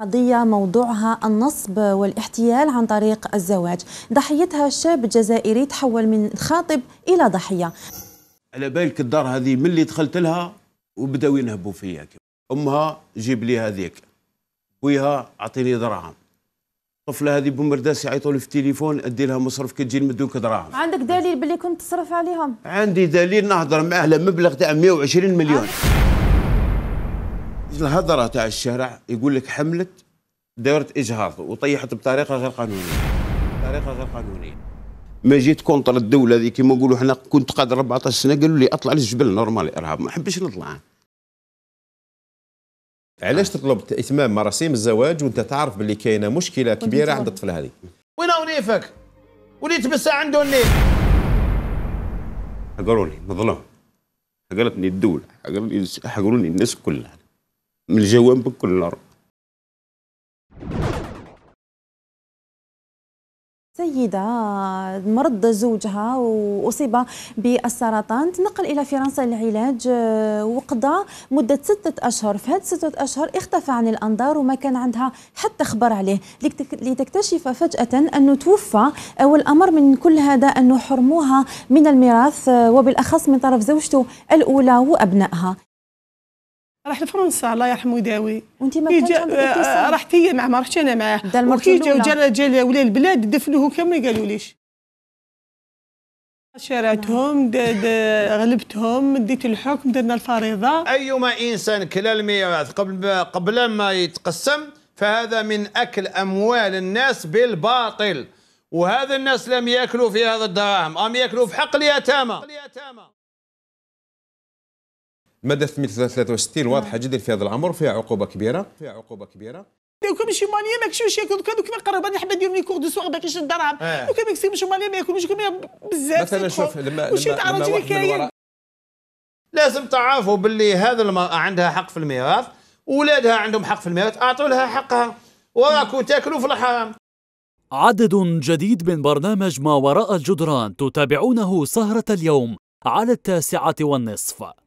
قضية موضوعها النصب والاحتيال عن طريق الزواج ضحيتها شاب جزائري تحول من خاطب إلى ضحية على بالك الدار هذه من اللي دخلت لها وبدأوا ينهبوا فيا امها جيب لي هذيك خويها اعطيني دراهم الطفله هذه بمرداس يعيطوا لي في التليفون ادي لها مصرف كتجي لمدوك دراهم عندك دليل باللي كنت تصرف عليهم عندي دليل نهضر معاه لمبلغ مبلغ تاع 120 مليون آه. الهضرة تاع الشارع يقول لك حملت دارت إجهاض وطيحت بطريقة غير قانونية بطريقة غير قانونية ما جيت كونتر الدولة هذه كيما نقولوا حنا كنت قادر 14 سنة قالوا لي أطلع للجبل نورمال إرهاب ما حبيتش نطلع علاش تطلب اتمام مراسيم الزواج وانت تعرف باللي كاينه مشكله كبيره عند الطفله هذه وين نيفك وليت تبسع عنده النيف حقروني مظلوم حقرتني الدوله حقروني الناس كلها من الجوانب كلها سيدة مرض زوجها وأصيب بالسرطان تنقل إلى فرنسا للعلاج آه، وقضى مدة ستة أشهر في هذه ستة أشهر اختفى عن الأنظار وما كان عندها حتى خبر عليه لتكتشف فجأة أنه توفى والأمر من كل هذا أنه حرموها من الميراث آه، وبالأخص من طرف زوجته الأولى وأبنائها راح لفرنسا الله يرحمه يداوي وانت ما كنتش رحت هي مع ما رحتش انا معاه وكي جا وجا جا ولا البلاد دفنوه كامل ما ليش شريتهم غلبتهم ديت الحكم درنا الفريضه ايما انسان كلا الميراث قبل ما قبل ما يتقسم فهذا من اكل اموال الناس بالباطل وهذا الناس لم ياكلوا في هذا الدراهم ام ياكلوا في حق اليتامى ماده 863 واضحه جدا في هذا الامر فيها عقوبه كبيره فيها عقوبه كبيره لو كان مانيه ما كشوش ياكل كانوا نقرب انا حبه ندير لي كور دو سوار باكيش الدرهم دوك ما كسيمش مانيه ما ياكلوش كيما بزاف مثلا شوف لما لما, لازم تعرفوا باللي هذا المراه عندها حق في الميراث ولادها عندهم حق في الميراث اعطوا لها حقها وراكو تاكلوا في الحرام عدد جديد من برنامج ما وراء الجدران تتابعونه سهرة اليوم على التاسعة والنصف